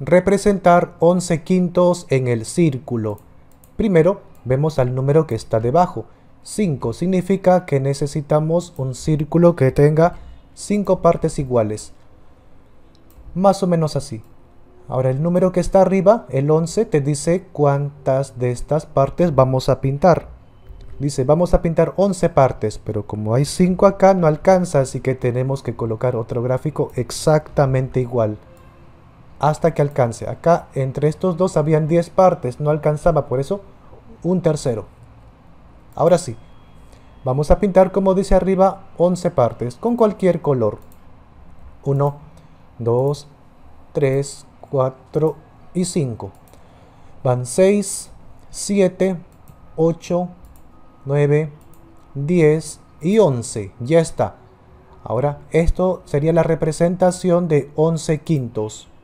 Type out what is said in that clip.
representar 11 quintos en el círculo. Primero vemos al número que está debajo. 5 significa que necesitamos un círculo que tenga 5 partes iguales. Más o menos así. Ahora el número que está arriba, el 11, te dice cuántas de estas partes vamos a pintar. Dice, vamos a pintar 11 partes, pero como hay 5 acá no alcanza, así que tenemos que colocar otro gráfico exactamente igual hasta que alcance. Acá entre estos dos habían 10 partes, no alcanzaba, por eso un tercero. Ahora sí, vamos a pintar como dice arriba 11 partes con cualquier color. 1, 2, 3, 4 y 5. Van 6, 7, 8, 9, 10 y 11. Ya está. Ahora, esto sería la representación de 11 quintos.